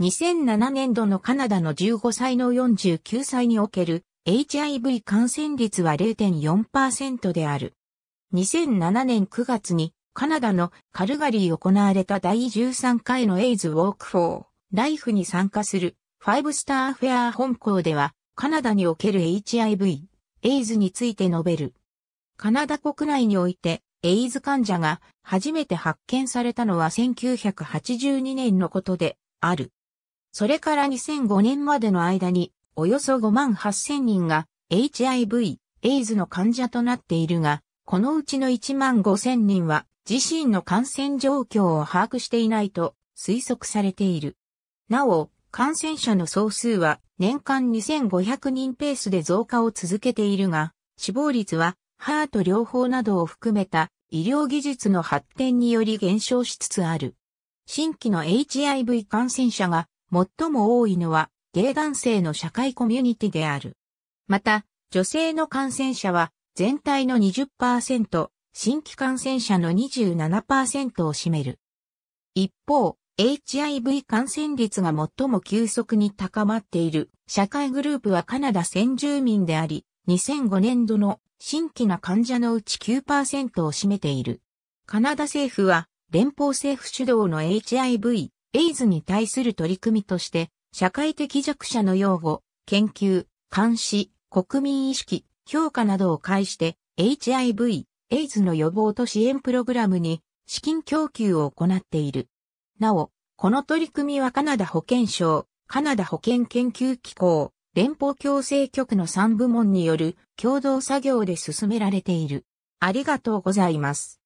2007年度のカナダの15歳の49歳における HIV 感染率は0.4%である。2007年9月にカナダのカルガリー行われた第13回のエイズウォークーライフに参加するファイブスターフェア本校ではカナダにおける HIV、エイズについて述べる。カナダ国内においてエイズ患者が初めて発見されたのは1982年のことである。それから2005年までの間に、およそ5万8000人が HIV、AIDS の患者となっているが、このうちの1万5000人は自身の感染状況を把握していないと推測されている。なお、感染者の総数は年間2500人ペースで増加を続けているが、死亡率はハート療法などを含めた医療技術の発展により減少しつつある。新規の HIV 感染者が最も多いのは、ゲイ男性の社会コミュニティである。また、女性の感染者は全体の20%、新規感染者の27%を占める。一方、HIV 感染率が最も急速に高まっている社会グループはカナダ先住民であり、2005年度の新規な患者のうち9%を占めている。カナダ政府は連邦政府主導の HIV エイズに対する取り組みとして、社会的弱者の擁護、研究、監視、国民意識、評価などを介して、HIV、エイズの予防と支援プログラムに資金供給を行っている。なお、この取り組みはカナダ保健省、カナダ保健研究機構、連邦共生局の3部門による共同作業で進められている。ありがとうございます。